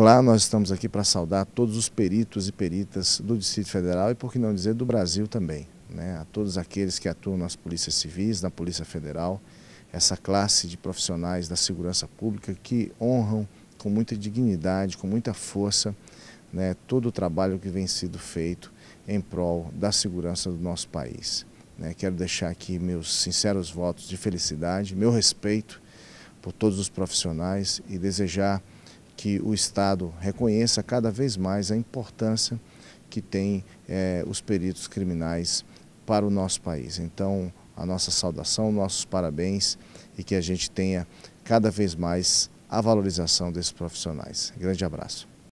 Olá, nós estamos aqui para saudar todos os peritos e peritas do Distrito Federal e, por que não dizer, do Brasil também. Né? A todos aqueles que atuam nas polícias civis, na Polícia Federal, essa classe de profissionais da segurança pública que honram com muita dignidade, com muita força, né, todo o trabalho que vem sido feito em prol da segurança do nosso país. Né? Quero deixar aqui meus sinceros votos de felicidade, meu respeito por todos os profissionais e desejar que o Estado reconheça cada vez mais a importância que tem eh, os peritos criminais para o nosso país. Então, a nossa saudação, nossos parabéns e que a gente tenha cada vez mais a valorização desses profissionais. Grande abraço.